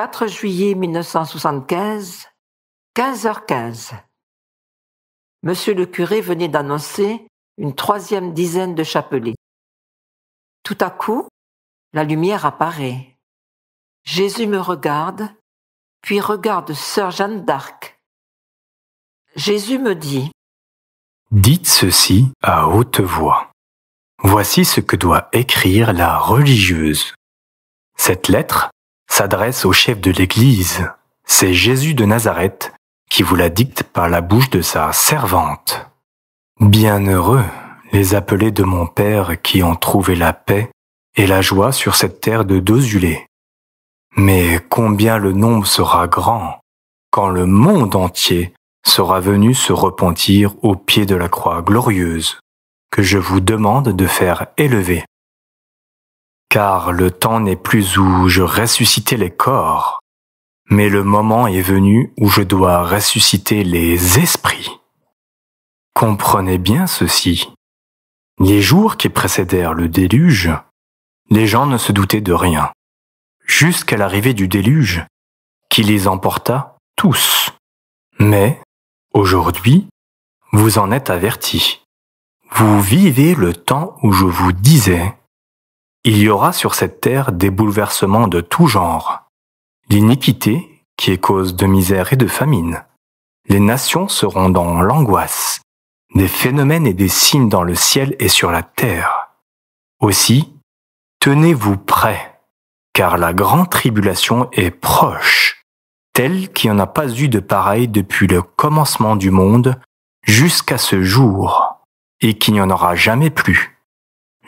4 juillet 1975, 15h15. Monsieur le curé venait d'annoncer une troisième dizaine de chapelets. Tout à coup, la lumière apparaît. Jésus me regarde, puis regarde Sœur Jeanne d'Arc. Jésus me dit Dites ceci à haute voix. Voici ce que doit écrire la religieuse. Cette lettre s'adresse au chef de l'Église. C'est Jésus de Nazareth qui vous la dicte par la bouche de sa servante. Bienheureux les appelés de mon Père qui ont trouvé la paix et la joie sur cette terre de Dosulé. Mais combien le nombre sera grand quand le monde entier sera venu se repentir au pied de la croix glorieuse que je vous demande de faire élever car le temps n'est plus où je ressuscitais les corps, mais le moment est venu où je dois ressusciter les esprits. Comprenez bien ceci. Les jours qui précédèrent le déluge, les gens ne se doutaient de rien, jusqu'à l'arrivée du déluge, qui les emporta tous. Mais, aujourd'hui, vous en êtes avertis. Vous vivez le temps où je vous disais il y aura sur cette terre des bouleversements de tout genre. L'iniquité, qui est cause de misère et de famine. Les nations seront dans l'angoisse. Des phénomènes et des signes dans le ciel et sur la terre. Aussi, tenez-vous prêts, car la grande tribulation est proche, telle qu'il n'y en a pas eu de pareil depuis le commencement du monde jusqu'à ce jour, et qu'il n'y en aura jamais plus.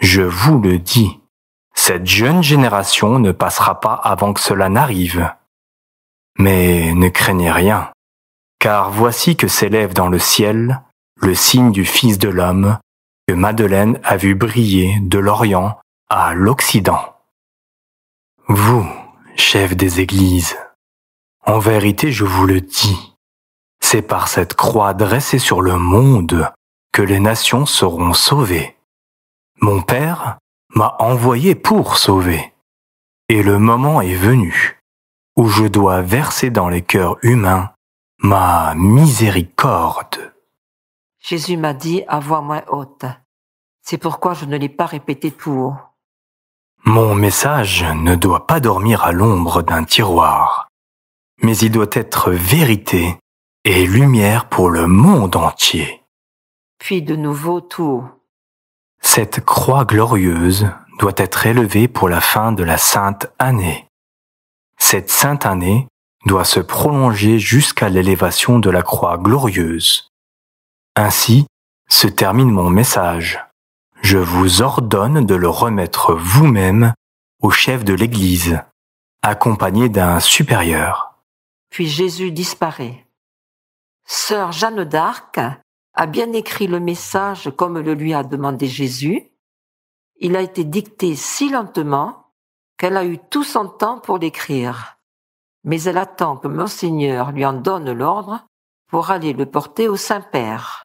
Je vous le dis. Cette jeune génération ne passera pas avant que cela n'arrive. Mais ne craignez rien, car voici que s'élève dans le ciel le signe du Fils de l'homme que Madeleine a vu briller de l'Orient à l'Occident. Vous, chefs des églises, en vérité je vous le dis, c'est par cette croix dressée sur le monde que les nations seront sauvées. Mon Père m'a envoyé pour sauver. Et le moment est venu où je dois verser dans les cœurs humains ma miséricorde. Jésus m'a dit à voix moins haute. C'est pourquoi je ne l'ai pas répété tout haut. Mon message ne doit pas dormir à l'ombre d'un tiroir, mais il doit être vérité et lumière pour le monde entier. Puis de nouveau tout haut. Cette croix glorieuse doit être élevée pour la fin de la sainte année. Cette sainte année doit se prolonger jusqu'à l'élévation de la croix glorieuse. Ainsi se termine mon message. Je vous ordonne de le remettre vous-même au chef de l'Église, accompagné d'un supérieur. Puis Jésus disparaît. Sœur Jeanne d'Arc a bien écrit le message comme le lui a demandé Jésus. Il a été dicté si lentement qu'elle a eu tout son temps pour l'écrire. Mais elle attend que Monseigneur lui en donne l'ordre pour aller le porter au Saint-Père.